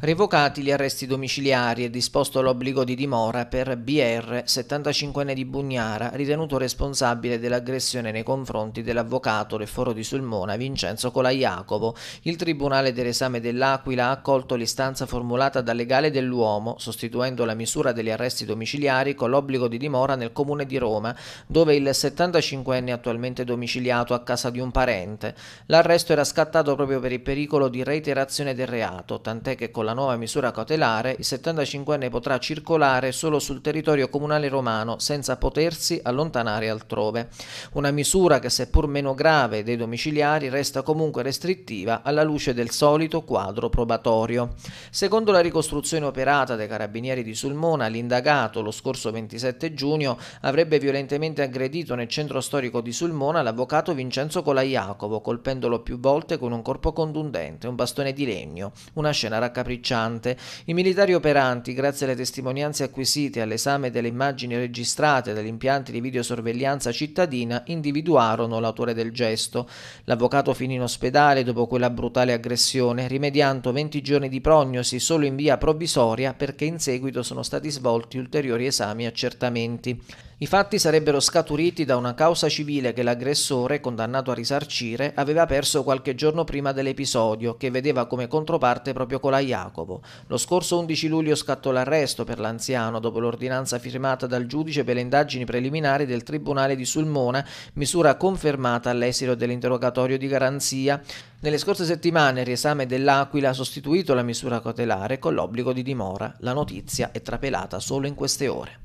Revocati gli arresti domiciliari e disposto l'obbligo di dimora per BR, 75enne di Bugnara, ritenuto responsabile dell'aggressione nei confronti dell'avvocato del Foro di Sulmona Vincenzo Colaiacopo. Il Tribunale dell'Esame dell'Aquila ha accolto l'istanza formulata dal legale dell'uomo, sostituendo la misura degli arresti domiciliari con l'obbligo di dimora nel comune di Roma, dove il 75enne è attualmente domiciliato a casa di un parente. L'arresto era scattato proprio per il pericolo di reiterazione del reato, tant'è che con la nuova misura cautelare, il 75enne potrà circolare solo sul territorio comunale romano senza potersi allontanare altrove. Una misura che, seppur meno grave dei domiciliari, resta comunque restrittiva alla luce del solito quadro probatorio. Secondo la ricostruzione operata dai carabinieri di Sulmona, l'indagato lo scorso 27 giugno avrebbe violentemente aggredito nel centro storico di Sulmona l'avvocato Vincenzo Colaiacovo, colpendolo più volte con un corpo contundente, un bastone di legno, una scena raccapricciata ricciante. I militari operanti, grazie alle testimonianze acquisite e all'esame delle immagini registrate dagli impianti di videosorveglianza cittadina, individuarono l'autore del gesto. L'avvocato finì in ospedale dopo quella brutale aggressione, rimediando 20 giorni di prognosi solo in via provvisoria perché in seguito sono stati svolti ulteriori esami e accertamenti. I fatti sarebbero scaturiti da una causa civile che l'aggressore, condannato a risarcire, aveva perso qualche giorno prima dell'episodio, che vedeva come controparte proprio Cola Jacopo. Lo scorso 11 luglio scattò l'arresto per l'anziano dopo l'ordinanza firmata dal giudice per le indagini preliminari del Tribunale di Sulmona, misura confermata all'esito dell'interrogatorio di garanzia. Nelle scorse settimane il riesame dell'Aquila ha sostituito la misura cautelare con l'obbligo di dimora. La notizia è trapelata solo in queste ore.